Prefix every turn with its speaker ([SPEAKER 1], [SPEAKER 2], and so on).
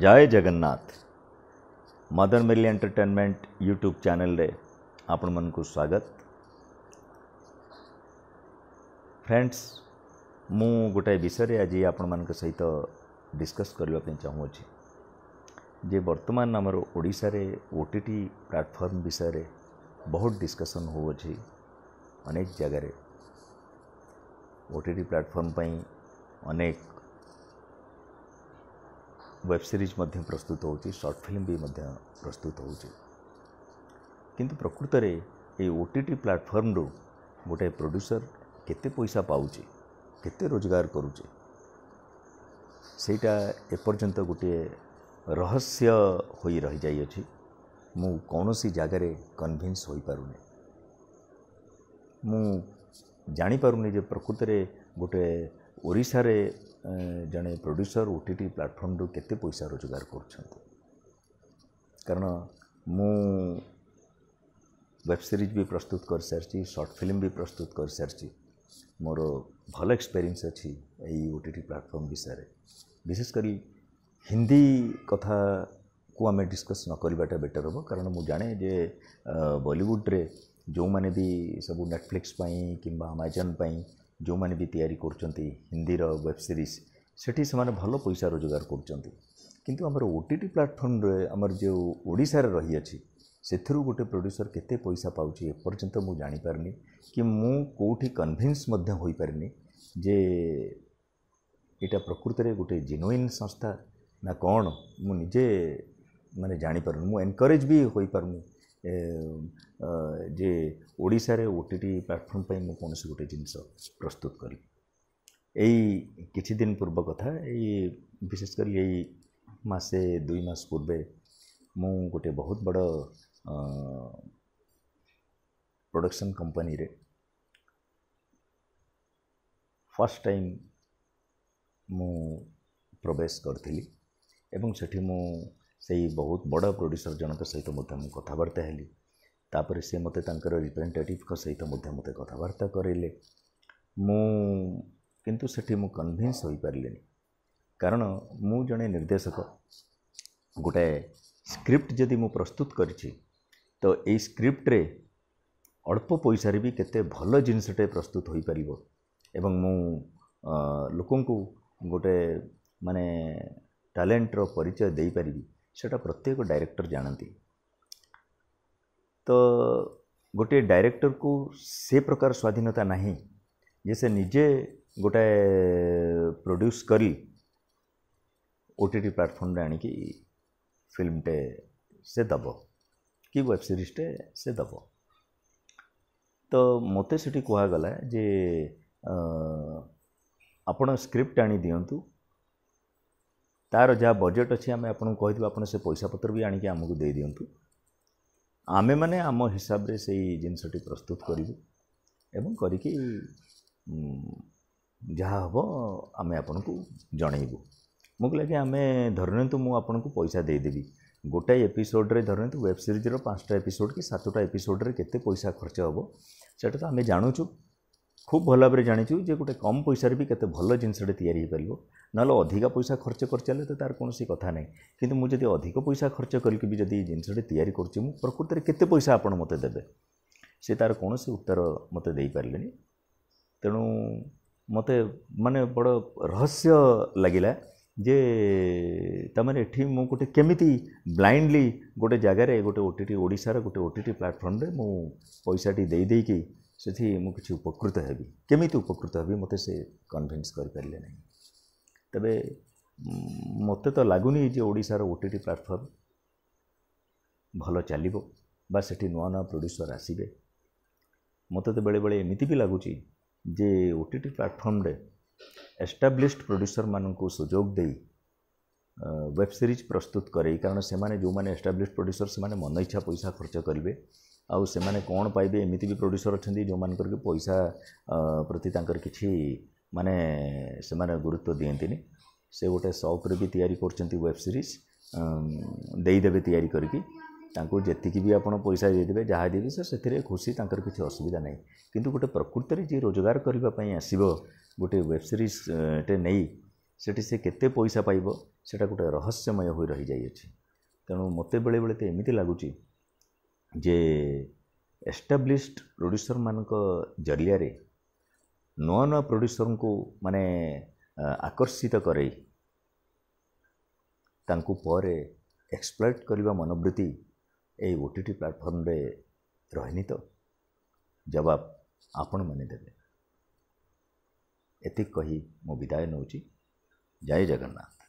[SPEAKER 1] जय जगन्नाथ मदर मेरी entertainment YouTube channel रे आपण मन को स्वागत फ्रेंड्स मु गोटे विषय आज आपण मान सहित डिस्कस करने चाहूँगी जे वर्तमान आमर ओडार ओटी प्लाटफर्म विषय बहुत डिस्कसन अनेक जगह ओटी प्लाटफर्म अनेक ୱେବ୍ ସିରିଜ୍ ମଧ୍ୟ ପ୍ରସ୍ତୁତ ହେଉଛି ସର୍ଟ ଫିଲ୍ମ ବି ମଧ୍ୟ ପ୍ରସ୍ତୁତ ହେଉଛି କିନ୍ତୁ ପ୍ରକୃତରେ ଏଇ ଓ ଟି ଟି ପ୍ଲାଟଫର୍ମରୁ ଗୋଟାଏ ପ୍ରଡ୍ୟୁସର୍ କେତେ ପଇସା ପାଉଛି କେତେ ରୋଜଗାର କରୁଛି ସେଇଟା ଏପର୍ଯ୍ୟନ୍ତ ଗୋଟିଏ ରହସ୍ୟ ହୋଇ ରହିଯାଇଅଛି ମୁଁ କୌଣସି ଜାଗାରେ କନ୍ଭିନ୍ସ ହୋଇପାରୁନି ମୁଁ ଜାଣିପାରୁନି ଯେ ପ୍ରକୃତରେ ଗୋଟେ ଓଡ଼ିଶାରେ ଜଣେ ପ୍ରଡ୍ୟୁସର ଓ ଟି ଟି ପ୍ଲାଟଫର୍ମରୁ କେତେ ପଇସା ରୋଜଗାର କରୁଛନ୍ତି କାରଣ ମୁଁ ୱେବ୍ ସିରିଜ୍ ବି ପ୍ରସ୍ତୁତ କରିସାରିଛି ସର୍ଟ ଫିଲ୍ମ ବି ପ୍ରସ୍ତୁତ କରିସାରିଛି ମୋର ଭଲ ଏକ୍ସପେରିଏନ୍ସ ଅଛି ଏଇ ଓ ଟି ଟି ପ୍ଲାଟଫର୍ମ ବିଷୟରେ ବିଶେଷ କରି ହିନ୍ଦୀ କଥାକୁ ଆମେ ଡିସ୍କସ୍ ନ କରିବାଟା ବେଟର୍ ହେବ କାରଣ ମୁଁ ଜାଣେ ଯେ ବଲିଉଡ଼ରେ ଯେଉଁମାନେ ବି ସବୁ ନେଟଫ୍ଲିକ୍ସ ପାଇଁ କିମ୍ବା ଆମାଜନ୍ ପାଇଁ ଯେଉଁମାନେ ବି ତିଆରି କରୁଛନ୍ତି ହିନ୍ଦୀର ୱେବ୍ ସିରିଜ୍ ସେଠି ସେମାନେ ଭଲ ପଇସା ରୋଜଗାର କରୁଛନ୍ତି କିନ୍ତୁ ଆମର ଓ ଟି ଟି ପ୍ଲାଟଫର୍ମରେ ଆମର ଯେଉଁ ଓଡ଼ିଶାରେ ରହିଅଛି ସେଥିରୁ ଗୋଟେ ପ୍ରଡ୍ୟୁସର କେତେ ପଇସା ପାଉଛି ଏପର୍ଯ୍ୟନ୍ତ ମୁଁ ଜାଣିପାରିନି କି ମୁଁ କେଉଁଠି କନଭିନ୍ସ ମଧ୍ୟ ହୋଇପାରିନି ଯେ ଏଇଟା ପ୍ରକୃତରେ ଗୋଟେ ଜେନୁଇନ୍ ସଂସ୍ଥା ନା କ'ଣ ମୁଁ ନିଜେ ମାନେ ଜାଣିପାରୁନି ମୁଁ ଏନକରେଜ୍ ବି ହୋଇପାରୁନି ଯେ ଓଡ଼ିଶାରେ ଓ ଟି ଟି ପ୍ଲାଟଫର୍ମ ପାଇଁ ମୁଁ କୌଣସି ଗୋଟେ ଜିନିଷ ପ୍ରସ୍ତୁତ କରିବି ଏଇ କିଛି ଦିନ ପୂର୍ବ କଥା ଏଇ ବିଶେଷ କରି ଏଇ ମାସେ ଦୁଇ ମାସ ପୂର୍ବେ ମୁଁ ଗୋଟେ ବହୁତ ବଡ଼ ପ୍ରଡ଼କ୍ସନ୍ କମ୍ପାନୀରେ ଫାର୍ଷ୍ଟ ଟାଇମ୍ ମୁଁ ପ୍ରବେଶ କରିଥିଲି ଏବଂ ସେଠି ମୁଁ ସେହି ବହୁତ ବଡ଼ ପ୍ରଡ୍ୟୁସର ଜଣଙ୍କ ସହିତ ମଧ୍ୟ ମୁଁ କଥାବାର୍ତ୍ତା ହେଲି ତାପରେ ସେ ମୋତେ ତାଙ୍କର ରିପ୍ରେଜେଣ୍ଟେଟିଭଙ୍କ ସହିତ ମଧ୍ୟ ମୋତେ କଥାବାର୍ତ୍ତା କରାଇଲେ ମୁଁ କିନ୍ତୁ ସେଠି ମୁଁ କନଭିନ୍ସ ହୋଇପାରିଲିନି କାରଣ ମୁଁ ଜଣେ ନିର୍ଦ୍ଦେଶକ ଗୋଟାଏ ସ୍କ୍ରିପ୍ଟ ଯଦି ମୁଁ ପ୍ରସ୍ତୁତ କରିଛି ତ ଏଇ ସ୍କ୍ରିପ୍ଟରେ ଅଳ୍ପ ପଇସାରେ ବି କେତେ ଭଲ ଜିନିଷଟେ ପ୍ରସ୍ତୁତ ହୋଇପାରିବ ଏବଂ ମୁଁ ଲୋକଙ୍କୁ ଗୋଟେ ମାନେ ଟ୍ୟାଲେଣ୍ଟର ପରିଚୟ ଦେଇପାରିବି ସେଇଟା ପ୍ରତ୍ୟେକ ଡାଇରେକ୍ଟର ଜାଣନ୍ତି ତ ଗୋଟିଏ ଡାଇରେକ୍ଟରକୁ ସେ ପ୍ରକାର ସ୍ୱାଧୀନତା ନାହିଁ ଯେ ସେ ନିଜେ ଗୋଟାଏ ପ୍ରଡ୍ୟୁସ୍ କରି ଓ ଟି ଟି ପ୍ଲାଟଫର୍ମରେ ଆଣିକି ଫିଲ୍ମଟେ ସେ ଦେବ କି ୱେବ୍ ସିରିଜ୍ଟେ ସେ ଦେବ ତ ମୋତେ ସେଠି କୁହାଗଲା ଯେ ଆପଣ ସ୍କ୍ରିପ୍ଟ ଆଣି ଦିଅନ୍ତୁ ତା'ର ଯାହା ବଜେଟ୍ ଅଛି ଆମେ ଆପଣଙ୍କୁ କହିଦେବୁ ଆପଣ ସେ ପଇସାପତ୍ର ବି ଆଣିକି ଆମକୁ ଦେଇଦିଅନ୍ତୁ ଆମେମାନେ ଆମ ହିସାବରେ ସେଇ ଜିନିଷଟି ପ୍ରସ୍ତୁତ କରିବୁ ଏବଂ କରିକି ଯାହା ହେବ ଆମେ ଆପଣଙ୍କୁ ଜଣେଇବୁ ମୁଁ କହିଲି ଆଜ୍ଞା ଆମେ ଧରିନିଅନ୍ତୁ ମୁଁ ଆପଣଙ୍କୁ ପଇସା ଦେଇଦେବି ଗୋଟାଏ ଏପିସୋଡ଼ରେ ଧରନ୍ତୁ ୱେବ୍ ସିରିଜ୍ର ପାଞ୍ଚଟା ଏପିସୋଡ଼ କି ସାତଟା ଏପିସୋଡ଼ରେ କେତେ ପଇସା ଖର୍ଚ୍ଚ ହେବ ସେଇଟା ତ ଆମେ ଜାଣୁଛୁ ଖୁବ୍ ଭଲ ଭାବରେ ଜାଣିଛୁ ଯେ ଗୋଟେ କମ୍ ପଇସାରେ ବି କେତେ ଭଲ ଜିନିଷଟେ ତିଆରି ହୋଇପାରିବ ନହେଲେ ଅଧିକା ପଇସା ଖର୍ଚ୍ଚ କରିଚାଲେ ତ ତା'ର କୌଣସି କଥା ନାହିଁ କିନ୍ତୁ ମୁଁ ଯଦି ଅଧିକ ପଇସା ଖର୍ଚ୍ଚ କରିକି ବି ଯଦି ଜିନିଷଟେ ତିଆରି କରୁଛି ମୁଁ ପ୍ରକୃତରେ କେତେ ପଇସା ଆପଣ ମୋତେ ଦେବେ ସେ ତା'ର କୌଣସି ଉତ୍ତର ମୋତେ ଦେଇପାରିଲେନି ତେଣୁ ମୋତେ ମାନେ ବଡ଼ ରହସ୍ୟ ଲାଗିଲା ଯେ ତା'ମାନେ ଏଠି ମୁଁ ଗୋଟେ କେମିତି ବ୍ଲାଇଣ୍ଡଲି ଗୋଟେ ଜାଗାରେ ଗୋଟେ ଓ ଟି ଟି ଓଡ଼ିଶାର ଗୋଟେ ଓ ଟି ଟି ପ୍ଲାଟଫର୍ମରେ ମୁଁ ପଇସାଟି ଦେଇ ଦେଇକି ସେଠି ମୁଁ କିଛି ଉପକୃତ ହେବି କେମିତି ଉପକୃତ ହେବି ମୋତେ ସେ କନଭିନ୍ସ କରିପାରିଲେ ନାହିଁ ତେବେ ମୋତେ ତ ଲାଗୁନି ଯେ ଓଡ଼ିଶାର ଓ ଟି ଟି ପ୍ଲାଟଫର୍ମ ଭଲ ଚାଲିବ ବା ସେଠି ନୂଆ ନୂଆ ପ୍ରଡ୍ୟୁସର ଆସିବେ ମୋତେ ତ ବେଳେବେଳେ ଏମିତି ବି ଲାଗୁଛି ଯେ ଓ ଟି ଟି ପ୍ଲାଟଫର୍ମରେ ଏଷ୍ଟାବ୍ଲିଶଡ୍ ପ୍ରଡ୍ୟୁସରମାନଙ୍କୁ ସୁଯୋଗ ଦେଇ ୱେବ୍ ସିରିଜ୍ ପ୍ରସ୍ତୁତ କରେଇ କାରଣ ସେମାନେ ଯେଉଁମାନେ ଏଷ୍ଟାବ୍ଲିଶଡ୍ ପ୍ରଡ୍ୟୁସର ସେମାନେ ମନ ଇଚ୍ଛା ପଇସା ଖର୍ଚ୍ଚ କରିବେ ଆଉ ସେମାନେ କ'ଣ ପାଇବେ ଏମିତି ବି ପ୍ରଡ୍ୟୁସର୍ ଅଛନ୍ତି ଯେଉଁମାନଙ୍କର କି ପଇସା ପ୍ରତି ତାଙ୍କର କିଛି ମାନେ ସେମାନେ ଗୁରୁତ୍ୱ ଦିଅନ୍ତିନି ସେ ଗୋଟେ ସଉକରେ ବି ତିଆରି କରୁଛନ୍ତି ୱେବ୍ ସିରିଜ୍ ଦେଇଦେବେ ତିଆରି କରିକି ତାଙ୍କୁ ଯେତିକି ବି ଆପଣ ପଇସା ଦେଇଦେବେ ଯାହା ଦେବେ ସେ ସେଥିରେ ଖୁସି ତାଙ୍କର କିଛି ଅସୁବିଧା ନାହିଁ କିନ୍ତୁ ଗୋଟେ ପ୍ରକୃତରେ ଯିଏ ରୋଜଗାର କରିବା ପାଇଁ ଆସିବ ଗୋଟେ ୱେବ୍ ସିରିଜ୍ଟେ ନେଇ ସେଠି ସେ କେତେ ପଇସା ପାଇବ ସେଇଟା ଗୋଟେ ରହସ୍ୟମୟ ହୋଇ ରହିଯାଇଅଛି ତେଣୁ ମୋତେ ବେଳେବେଳେ ତ ଏମିତି ଲାଗୁଛି ଯେ ଏଷ୍ଟାବ୍ଲିଶଡ଼ ପ୍ରଡ୍ୟୁସର୍ମାନଙ୍କ ଜରିଆରେ ନୂଆ ନୂଆ ପ୍ରଡ୍ୟୁସର୍ଙ୍କୁ ମାନେ ଆକର୍ଷିତ କରାଇ ତାଙ୍କୁ ପରେ ଏକ୍ସପ୍ଲୋର୍ଟ କରିବା ମନୋବୃତ୍ତି ଏଇ ଓ ଟି ଟି ପ୍ଲାଟଫର୍ମରେ ରହିନି ତ ଜବାବ ଆପଣମାନେ ଦେବେ ଏତିକି କହି ମୁଁ ବିଦାୟ ନେଉଛି ଜୟ ଜଗନ୍ନାଥ